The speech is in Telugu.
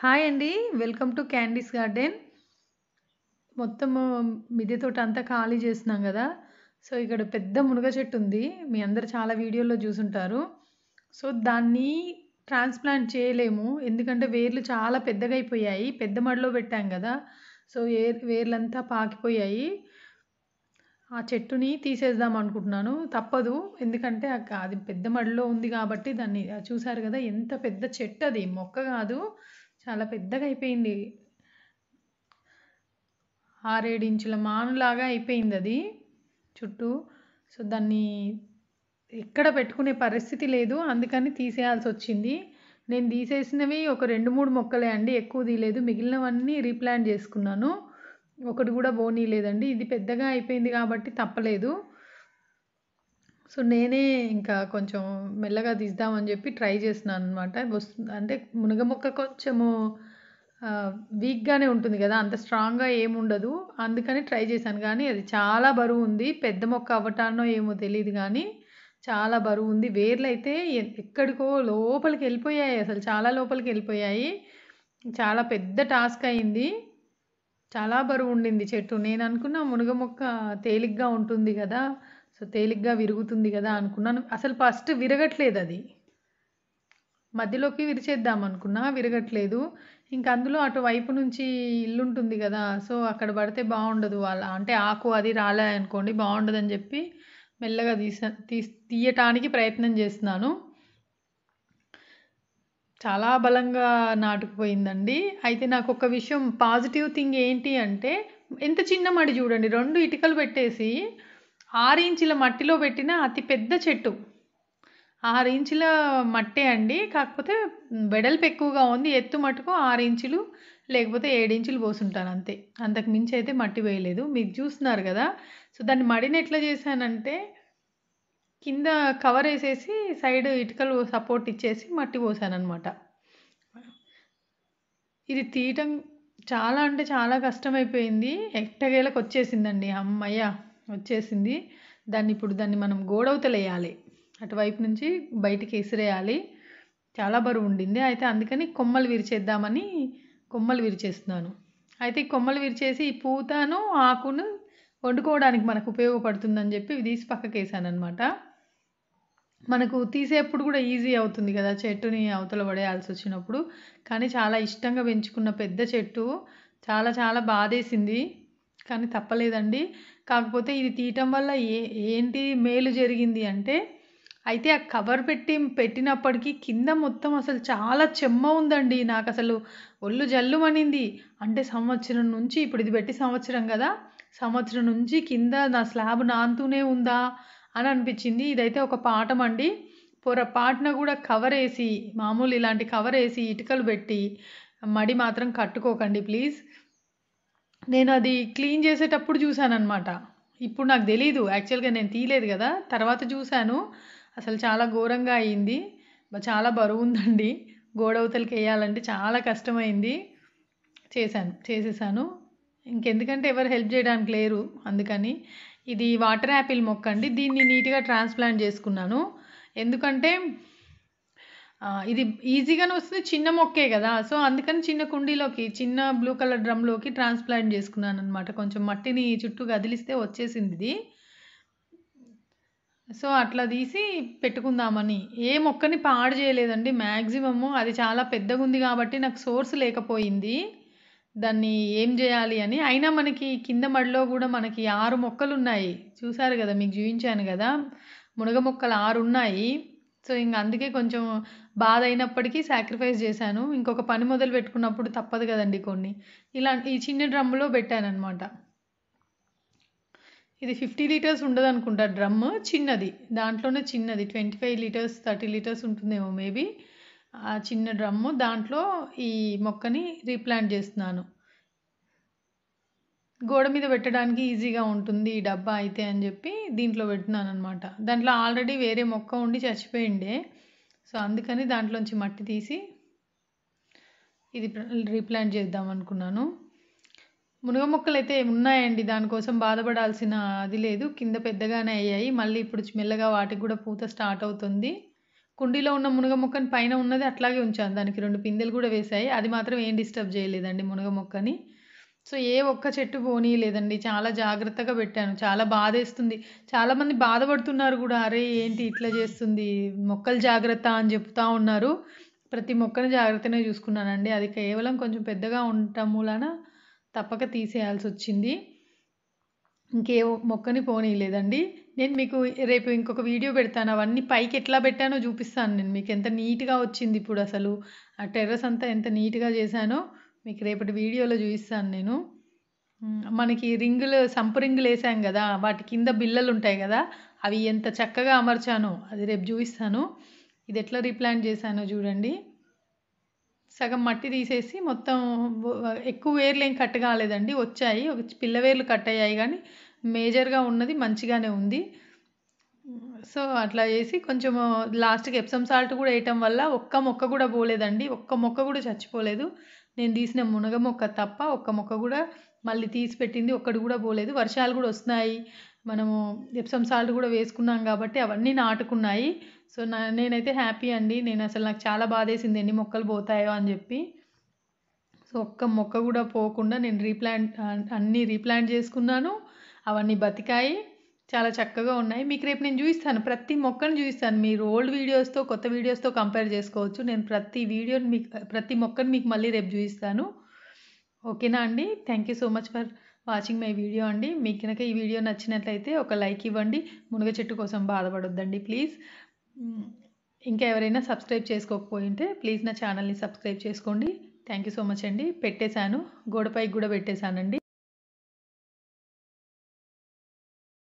హాయ్ అండి వెల్కమ్ టు క్యాండీస్ గార్డెన్ మొత్తం మిద్దె తోట అంతా ఖాళీ చేసినాం కదా సో ఇక్కడ పెద్ద మునగ చెట్టు ఉంది మీ అందరు చాలా వీడియోల్లో చూసుంటారు సో దాన్ని ట్రాన్స్ప్లాంట్ చేయలేము ఎందుకంటే వేర్లు చాలా పెద్దగా అయిపోయాయి పెద్ద మడిలో పెట్టాం కదా సో ఏ వేర్లంతా పాకిపోయాయి ఆ చెట్టుని తీసేద్దాం అనుకుంటున్నాను తప్పదు ఎందుకంటే అది పెద్ద మడిలో ఉంది కాబట్టి దాన్ని చూసారు కదా ఎంత పెద్ద చెట్టు అది మొక్క కాదు చాలా పెద్దగా అయిపోయింది ఆరేడు ఇంచుల మానులాగా అయిపోయింది అది చుట్టూ సో దాన్ని ఎక్కడ పెట్టుకునే పరిస్థితి లేదు అందుకని తీసేయాల్సి వచ్చింది నేను తీసేసినవి ఒక రెండు మూడు మొక్కలే అండి ఎక్కువ తీయలేదు మిగిలినవన్నీ రీప్లాంట్ చేసుకున్నాను ఒకటి కూడా బోనీ లేదండి ఇది పెద్దగా అయిపోయింది కాబట్టి తప్పలేదు సో నేనే ఇంకా కొంచెం మెల్లగా తీద్దామని చెప్పి ట్రై చేసినాను అనమాట వస్తుంది అంటే మునగ మొక్క కొంచెము వీక్గానే ఉంటుంది కదా అంత స్ట్రాంగ్గా ఏముండదు అందుకని ట్రై చేశాను కానీ అది చాలా బరువు ఉంది పెద్ద మొక్క అవ్వటానో ఏమో తెలియదు కానీ చాలా బరువు ఉంది వేర్లు అయితే ఎక్కడికో లోపలికి వెళ్ళిపోయాయి అసలు చాలా లోపలికి వెళ్ళిపోయాయి చాలా పెద్ద టాస్క్ అయింది చాలా బరువు ఉండింది చెట్టు నేను అనుకున్న మునగ మొక్క తేలిగ్గా ఉంటుంది కదా సో తేలిగ్గా విరుగుతుంది కదా అనుకున్నాను అసలు ఫస్ట్ విరగట్లేదు అది మధ్యలోకి విరిచేద్దాం అనుకున్నా విరగట్లేదు ఇంకా అందులో అటువైపు నుంచి ఇల్లు ఉంటుంది కదా సో అక్కడ పడితే బాగుండదు వాళ్ళ అంటే ఆకు అది రాలేదనుకోండి బాగుండదని చెప్పి మెల్లగా తీసా తీ తీయటానికి ప్రయత్నం చేస్తున్నాను చాలా బలంగా నాటుకుపోయిందండి అయితే నాకు ఒక విషయం పాజిటివ్ థింగ్ ఏంటి అంటే ఎంత చిన్న మడి చూడండి రెండు ఇటుకలు పెట్టేసి ఇంచుల మట్టిలో పెట్టిన అతిపెద్ద చెట్టు ఇంచుల మట్టే అండి కాకపోతే వెడల్పు ఎక్కువగా ఉంది ఎత్తు మటుకు ఆరించులు లేకపోతే ఏడించులు పోసుంటాను అంతే అంతకు మించి అయితే మట్టి వేయలేదు మీరు చూస్తున్నారు కదా సో దాన్ని మడిని ఎట్లా చేశానంటే కింద కవర్ వేసేసి సైడ్ ఇటుకలు సపోర్ట్ ఇచ్చేసి మట్టి పోసానన్నమాట ఇది తీయటం చాలా అంటే చాలా కష్టమైపోయింది ఎట్టగేలకు వచ్చేసిందండి అమ్మయ్య వచ్చేసింది దాన్ని ఇప్పుడు దాన్ని మనం గోడవతలు వేయాలి అటువైపు నుంచి బయటికి విసిరేయాలి చాలా బరువు ఉండింది అయితే అందుకని కొమ్మలు విరిచేద్దామని కొమ్మలు విరిచేస్తున్నాను అయితే ఈ కొమ్మలు విరిచేసి ఈ పూతను ఆకును వండుకోవడానికి మనకు ఉపయోగపడుతుందని చెప్పి తీసి పక్కకి వేసానమాట మనకు తీసేప్పుడు కూడా ఈజీ అవుతుంది కదా చెట్టుని అవతల పడేయాల్సి వచ్చినప్పుడు కానీ చాలా ఇష్టంగా పెంచుకున్న పెద్ద చెట్టు చాలా చాలా బాధేసింది కానీ తప్పలేదండి కాకపోతే ఇది తీయటం వల్ల ఏ ఏంటి మేలు జరిగింది అంటే అయితే ఆ కవర్ పెట్టి పెట్టినప్పటికీ కింద మొత్తం అసలు చాలా చెమ్మ ఉందండి నాకు అసలు ఒళ్ళు జల్లుమనింది అంటే సంవత్సరం నుంచి ఇప్పుడు ఇది పెట్టి సంవత్సరం కదా సంవత్సరం నుంచి కింద నా స్లాబ్ నాంతూనే ఉందా అని అనిపించింది ఇదైతే ఒక పాఠం అండి పొరపాటున కూడా కవర్ వేసి మామూలు ఇలాంటి కవర్ వేసి ఇటుకలు పెట్టి మడి మాత్రం కట్టుకోకండి ప్లీజ్ నేను అది క్లీన్ చేసేటప్పుడు చూశాను అనమాట ఇప్పుడు నాకు తెలీదు యాక్చువల్గా నేను తీయలేదు కదా తర్వాత చూశాను అసలు చాలా ఘోరంగా అయింది చాలా బరువు ఉందండి గోడవతలకి వేయాలంటే చాలా కష్టమైంది చేశాను చేసేసాను ఇంకెందుకంటే ఎవరు హెల్ప్ చేయడానికి లేరు అందుకని ఇది వాటర్ యాపిల్ మొక్క అండి దీన్ని నీట్గా ట్రాన్స్ప్లాంట్ చేసుకున్నాను ఎందుకంటే ఇది ఈజీగానే వస్తుంది చిన్న మొక్కే కదా సో అందుకని చిన్న కుండీలోకి చిన్న బ్లూ కలర్ డ్రమ్లోకి ట్రాన్స్ప్లాంట్ చేసుకున్నాను అనమాట కొంచెం మట్టిని చుట్టూ కదిలిస్తే వచ్చేసింది ఇది సో అట్లా తీసి పెట్టుకుందామని ఏ మొక్కని పాడు చేయలేదండి మ్యాక్సిమము అది చాలా పెద్దగా ఉంది కాబట్టి నాకు సోర్స్ లేకపోయింది దాన్ని ఏం చేయాలి అని అయినా మనకి కింద మడిలో కూడా మనకి ఆరు మొక్కలు ఉన్నాయి చూసారు కదా మీకు చూపించాను కదా మునగ మొక్కలు ఆరు ఉన్నాయి సో ఇంకా అందుకే కొంచెం బాధ అయినప్పటికీ సాక్రిఫైస్ చేశాను ఇంకొక పని మొదలు పెట్టుకున్నప్పుడు తప్పదు కదండి కొన్ని ఇలా ఈ చిన్న డ్రమ్లో పెట్టాను అనమాట ఇది ఫిఫ్టీ లీటర్స్ ఉండదు అనుకుంటా డ్రమ్ చిన్నది దాంట్లోనే చిన్నది twenty five litres thirty litres ఉంటుందేమో మేబీ ఆ చిన్న డ్రమ్ము దాంట్లో ఈ మొక్కని రీప్లాంట్ చేస్తున్నాను గోడ మీద పెట్టడానికి ఈజీగా ఉంటుంది ఈ డబ్బా అయితే అని చెప్పి దీంట్లో పెట్టినాను అనమాట దాంట్లో ఆల్రెడీ వేరే మొక్క ఉండి చచ్చిపోయిండే సో అందుకని దాంట్లోంచి మట్టి తీసి ఇది రీప్లాంట్ చేద్దాం అనుకున్నాను మునగ మొక్కలు అయితే ఉన్నాయండి దానికోసం బాధపడాల్సిన అది లేదు కింద పెద్దగానే అయ్యాయి మళ్ళీ ఇప్పుడు మెల్లగా వాటికి కూడా పూత స్టార్ట్ అవుతుంది కుండీలో ఉన్న మునగ మొక్కని పైన ఉన్నది అట్లాగే ఉంచాను దానికి రెండు పిందెలు కూడా వేశాయి అది మాత్రం ఏం డిస్టర్బ్ చేయలేదండి మునగ మొక్కని సో ఏ ఒక్క చెట్టు పోనీ లేదండి చాలా జాగ్రత్తగా పెట్టాను చాలా బాధేస్తుంది చాలామంది బాధపడుతున్నారు కూడా అరే ఏంటి ఇట్లా చేస్తుంది మొక్కలు జాగ్రత్త అని చెప్తా ఉన్నారు ప్రతి మొక్కను జాగ్రత్తనే చూసుకున్నానండి అది కేవలం కొంచెం పెద్దగా ఉండటం మూలన తప్పక తీసేయాల్సి వచ్చింది ఇంకే మొక్కని పోనీయలేదండి నేను మీకు రేపు ఇంకొక వీడియో పెడతాను అవన్నీ పైకి ఎట్లా పెట్టానో చూపిస్తాను నేను మీకు ఎంత నీట్గా వచ్చింది ఇప్పుడు అసలు ఆ టెర్రస్ అంతా ఎంత నీట్గా చేశానో మీకు రేపటి వీడియోలో చూపిస్తాను నేను మనకి రింగులు సంపు రింగులు వేసాం కదా వాటి కింద బిల్లలు ఉంటాయి కదా అవి ఎంత చక్కగా అమర్చాను అది రేపు చూపిస్తాను ఇది ఎట్లా రీప్లాంట్ చేశానో చూడండి సగం మట్టి తీసేసి మొత్తం ఎక్కువ వేర్లు ఏం కట్ కాలేదండి వచ్చాయి ఒక పిల్ల వేర్లు కట్ అయ్యాయి కానీ మేజర్గా ఉన్నది మంచిగానే ఉంది సో అట్లా చేసి కొంచెం లాస్ట్కి ఎప్సమ్ సాల్ట్ కూడా వేయటం వల్ల ఒక్క మొక్క కూడా పోలేదండి ఒక్క మొక్క కూడా చచ్చిపోలేదు నేను తీసిన మునగ మొక్క తప్ప ఒక్క మొక్క కూడా మళ్ళీ తీసి పెట్టింది ఒక్కటి కూడా పోలేదు వర్షాలు కూడా వస్తున్నాయి మనము ఎప్సమ్ సాల్ట్ కూడా వేసుకున్నాం కాబట్టి అవన్నీ నాటుకున్నాయి సో నా నేనైతే హ్యాపీ అండి నేను అసలు నాకు చాలా బాధేసింది ఎన్ని మొక్కలు పోతాయో అని చెప్పి సో ఒక్క మొక్క కూడా పోకుండా నేను రీప్లాంట్ అన్నీ రీప్లాంట్ చేసుకున్నాను అవన్నీ బతికాయి చాలా చక్కగా ఉన్నాయి మీకు రేపు నేను చూపిస్తాను ప్రతి మొక్కను చూపిస్తాను మీరు ఓల్డ్ వీడియోస్తో కొత్త వీడియోస్తో కంపేర్ చేసుకోవచ్చు నేను ప్రతి వీడియోని మీకు ప్రతి మొక్కను మీకు మళ్ళీ రేపు చూపిస్తాను ఓకేనా అండి thank you so much for watching my video అండి మీకు కనుక ఈ వీడియో నచ్చినట్లయితే ఒక లైక్ ఇవ్వండి మునగ చెట్టు కోసం బాధపడొద్దండి ప్లీజ్ ఇంకా ఎవరైనా సబ్స్క్రైబ్ చేసుకోకపోయింటే ప్లీజ్ నా ఛానల్ని సబ్స్క్రైబ్ చేసుకోండి థ్యాంక్ యూ సో మచ్ అండి పెట్టేశాను గోడపై కూడా పెట్టేశానండి